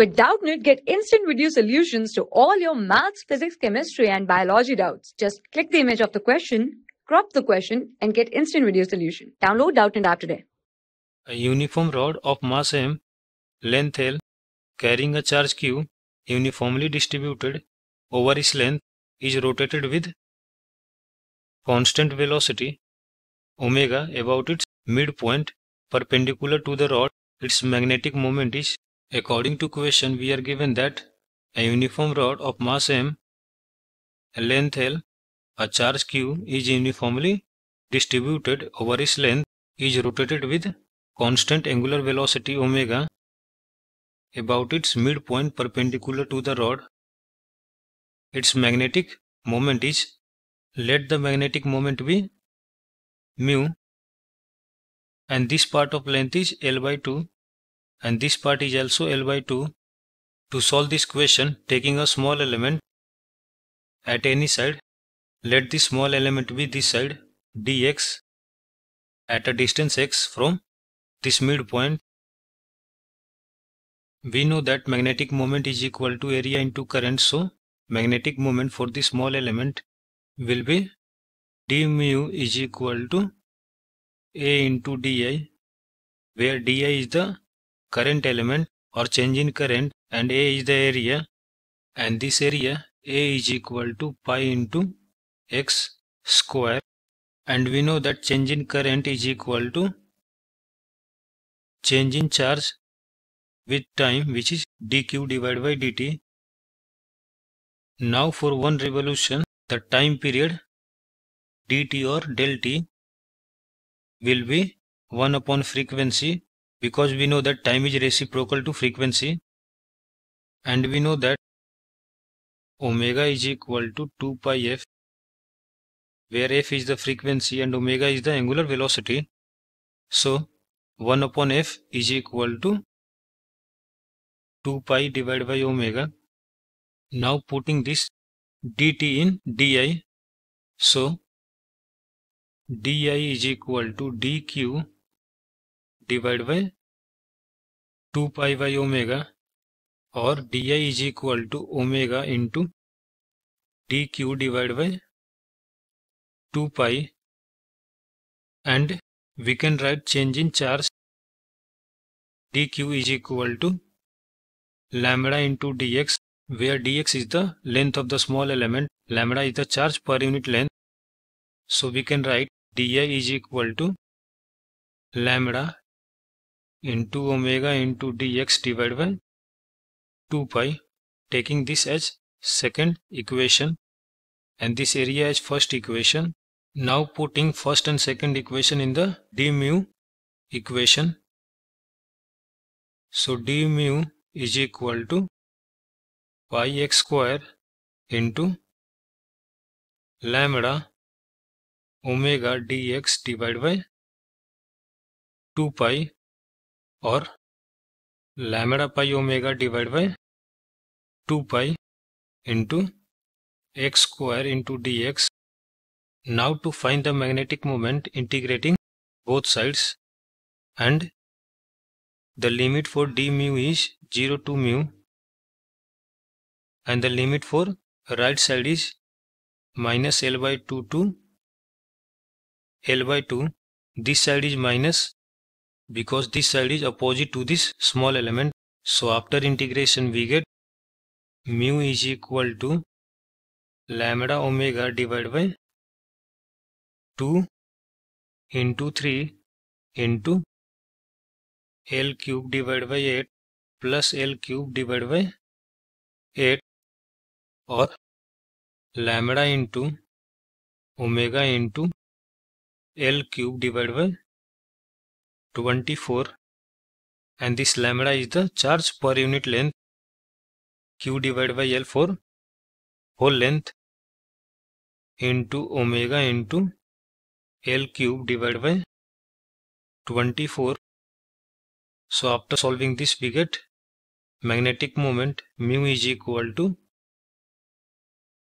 With Doubtnit, get instant video solutions to all your maths, physics, chemistry, and biology doubts. Just click the image of the question, crop the question, and get instant video solution. Download Doubtnit app today. A uniform rod of mass m, length l, carrying a charge q, uniformly distributed over its length, is rotated with constant velocity omega about its midpoint perpendicular to the rod. Its magnetic moment is According to question, we are given that a uniform rod of mass m, length l, a charge q is uniformly distributed over its length is rotated with constant angular velocity omega about its midpoint perpendicular to the rod. Its magnetic moment is, let the magnetic moment be mu and this part of length is L by 2 and this part is also L by 2. To solve this question, taking a small element at any side, let this small element be this side dx at a distance x from this midpoint. We know that magnetic moment is equal to area into current, so magnetic moment for this small element will be d mu is equal to a into di, where di is the current element or change in current and A is the area and this area A is equal to pi into x square and we know that change in current is equal to change in charge with time which is dq divided by dt. Now for one revolution the time period dt or del t will be 1 upon frequency because we know that time is reciprocal to frequency and we know that omega is equal to 2 pi f where f is the frequency and omega is the angular velocity so 1 upon f is equal to 2 pi divided by omega now putting this dt in di so di is equal to dq divided by 2 pi by omega or di is equal to omega into dq divided by 2 pi and we can write change in charge dq is equal to lambda into dx where dx is the length of the small element lambda is the charge per unit length so we can write di is equal to lambda into omega into dx divided by 2 pi taking this as second equation and this area as first equation now putting first and second equation in the d mu equation so d mu is equal to pi x square into lambda omega dx divided by 2 pi or lambda pi omega divided by two pi into x square into dx. Now to find the magnetic moment integrating both sides and the limit for d mu is 0 to mu and the limit for right side is minus L by 2 to L by 2. This side is minus because this side is opposite to this small element. So after integration we get mu is equal to lambda omega divided by 2 into 3 into L cube divided by 8 plus L cube divided by 8 और lambda into omega into L cube divide by 24 and this lambda is the charge per unit length q divided by L for whole length into omega into L cube divided by 24. So after solving this we get magnetic moment mu is equal to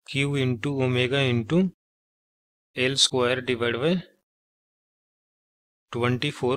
q into omega into L square divided by 24